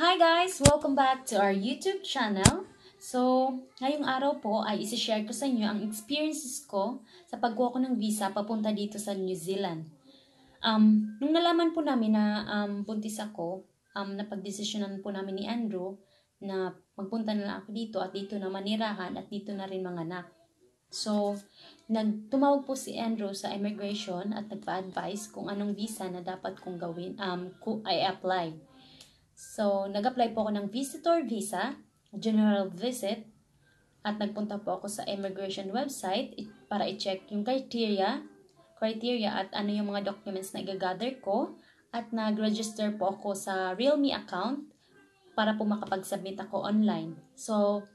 Hi guys! Welcome back to our YouTube channel. So, ngayong araw po ay isi-share ko sa inyo ang experiences ko sa pagkuha ko ng visa papunta dito sa New Zealand. Um, nung nalaman po namin na um, buntis ako, um, napagdesisyonan po namin ni Andrew na magpunta na lang ako dito at dito na manirahan at dito na rin anak. So, nagtumawag po si Andrew sa immigration at nagpa-advise kung anong visa na dapat kong gawin, um, ko I apply. So, nag-apply po ako ng visitor visa, general visit, at nagpunta po ako sa immigration website para i-check yung criteria, criteria at ano yung mga documents na i-gather ko at nag-register po ako sa Realme account para po makapag-submit ako online. So,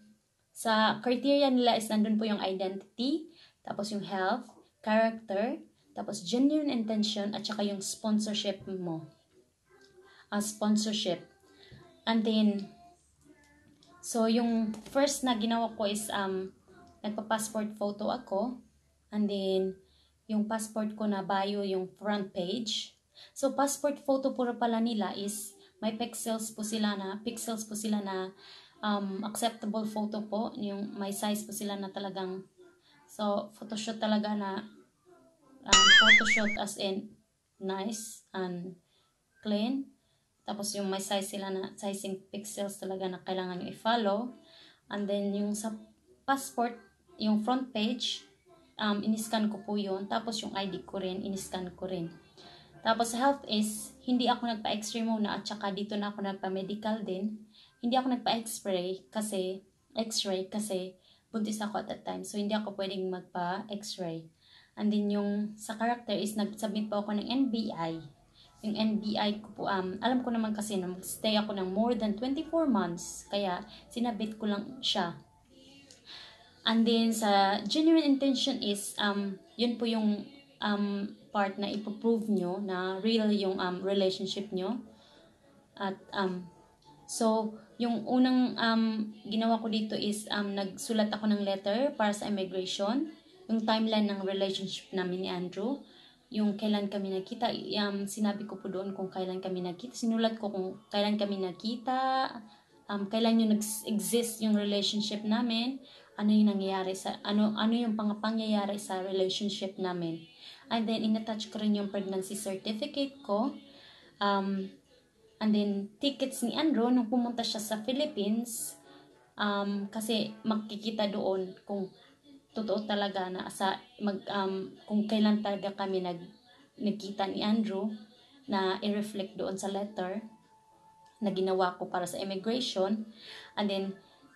sa criteria nila is nandun po yung identity, tapos yung health, character, tapos genuine intention, at saka yung sponsorship mo. Uh, sponsorship. And then, so yung first na ginawa ko is um, nagpa-passport photo ako. And then, yung passport ko na bio yung front page. So, passport photo pura pala nila is may pixels po sila na, pixels po sila na um, acceptable photo po. Yung may size po sila na talagang, so, photoshoot talaga na, um, photoshoot as in nice and clean. Tapos yung may size sila na sizing pixels talaga na kailangan nyo i-follow. And then yung sa passport, yung front page, um, in-scan ko po yun. Tapos yung ID ko rin, in-scan ko rin. Tapos health is, hindi ako nagpa-x-ray muna at saka dito na ako nagpa-medical din. Hindi ako nagpa-x-ray kasi, x-ray kasi buntis ako at that time. So hindi ako pwedeng magpa-x-ray. And then yung sa character is, nag-submit po ako ng NBI yung NBI ko po, um, alam ko naman kasi na magstay ako ng more than 24 months, kaya sinabit ko lang siya. And then, sa genuine intention is, um, yun po yung um, part na ipoprove nyo na real yung um, relationship nyo. At, um, so, yung unang um, ginawa ko dito is, um, nagsulat ako ng letter para sa immigration, yung timeline ng relationship namin ni Andrew yung kailan kami nakita, um, sinabi ko po doon kung kailan kami nakita, sinulat ko kung kailan kami nakita, um, kailan yung nag-exist yung relationship namin, ano yung nangyayari sa, ano, ano yung pangapangyayari sa relationship namin. And then, inattach ko rin yung pregnancy certificate ko, um, and then, tickets ni Andrew nung pumunta siya sa Philippines, um, kasi makikita doon kung totoo talaga na sa mag um, kung kailan talaga kami nag nagkita ni Andrew na i-reflect doon sa letter na ginawa ko para sa immigration and then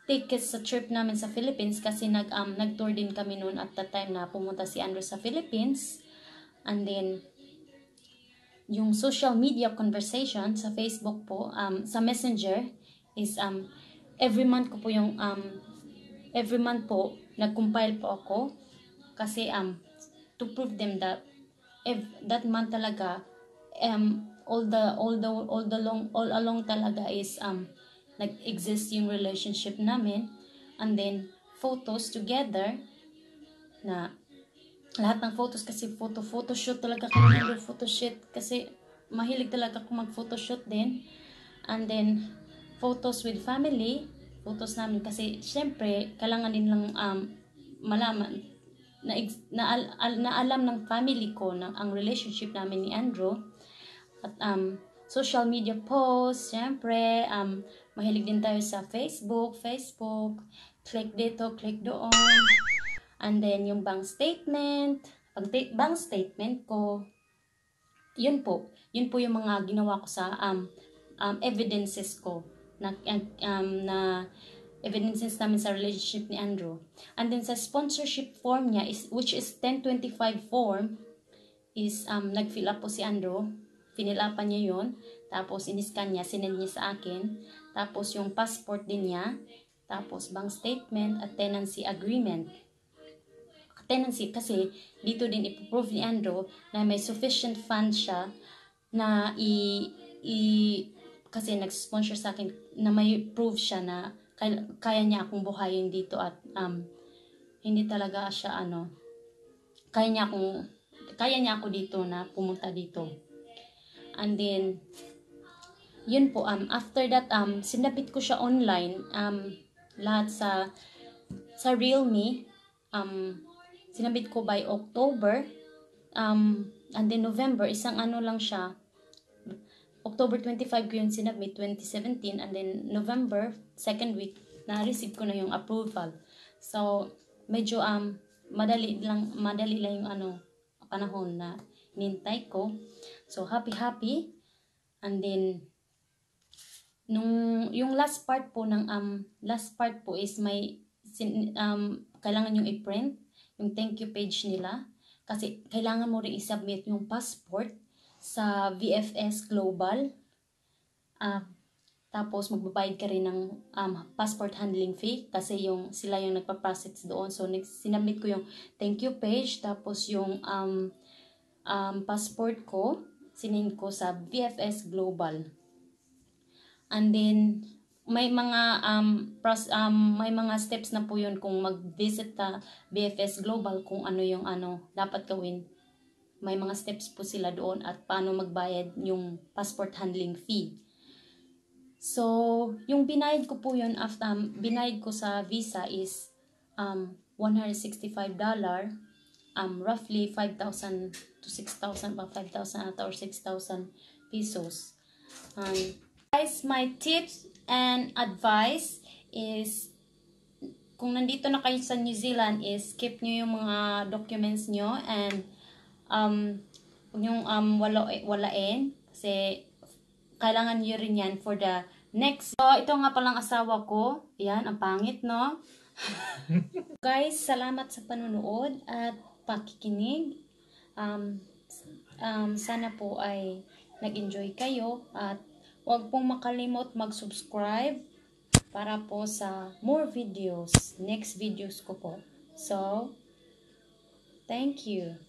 take us sa trip namin sa Philippines kasi nag um, nag-tour din kami noon at the time na pumunta si Andrew sa Philippines and then yung social media conversation sa Facebook po um, sa Messenger is um every month ko po yung um every month po nag-compile po ako kasi um, to prove them that if that man talaga um, all the all the all the long all along talaga is um nag-exist yung relationship namin and then photos together na lahat ng photos kasi photo photoshoot talaga kami photo shoot kasi mahilig talaga ako mag photoshoot din and then photos with family photos namin kasi syempre kailangan din lang um, malaman na, na, na alam ng family ko na ang relationship namin ni Andrew at um, social media posts, syempre, um, mahilig din tayo sa Facebook, Facebook, click dito, click doon, and then yung bank statement, pag bank statement ko, yun po, yun po yung mga ginawa ko sa um, um, evidences ko na, um, na evidences namin sa relationship ni Andrew. And then sa sponsorship form niya, is, which is 1025 form, is um, nag-fill up po si Andrew. Finilapan niya yon Tapos in-scan niya, sinend niya sa akin. Tapos yung passport din niya. Tapos bank statement at tenancy agreement tenancy kasi dito din ipoprove ni Andrew na may sufficient funds siya na i, i kasi nag-sponsor sa akin na may prove siya na kaya, kaya niya akong buhayin dito at um, hindi talaga siya ano kaya niya akong kaya niya ako dito na pumunta dito and then yun po um after that um sinapit ko siya online um lahat sa sa Realme um sinabit ko by October um and then November isang ano lang siya October 25 ko yun sinabmit, 2017, and then November, second week, na-receive ko na yung approval. So, medyo um, madali lang, madali lang yung ano, panahon na nintay ko. So, happy, happy. And then, nung, yung last part po ng, um, last part po is may, sin, um, kailangan yung i-print, yung thank you page nila. Kasi, kailangan mo rin i-submit yung passport sa VFS Global. Uh, tapos magbabayad ka rin ng um, passport handling fee kasi yung sila yung nagpa-process doon. So next, sinabit ko yung thank you page tapos yung um, um, passport ko sinin ko sa VFS Global. And then may mga um, pros, um may mga steps na po 'yun kung mag-visit ta BFS Global kung ano yung ano dapat gawin may mga steps po sila doon at paano magbayad yung passport handling fee. So, yung binayad ko po yun after um, binayad ko sa visa is um, $165, um, roughly 5,000 to 6,000, ba 5,000 or 6,000 pesos. Um, guys, my tips and advice is kung nandito na kayo sa New Zealand is keep nyo yung mga documents nyo and um, huwag niyong um, wala, eh, walain kasi kailangan niyo rin yan for the next. So, ito nga palang asawa ko. Yan, ang pangit, no? Guys, salamat sa panunood at pakikinig. Um, um, sana po ay nag-enjoy kayo at huwag pong makalimot mag-subscribe para po sa more videos, next videos ko po. So, thank you.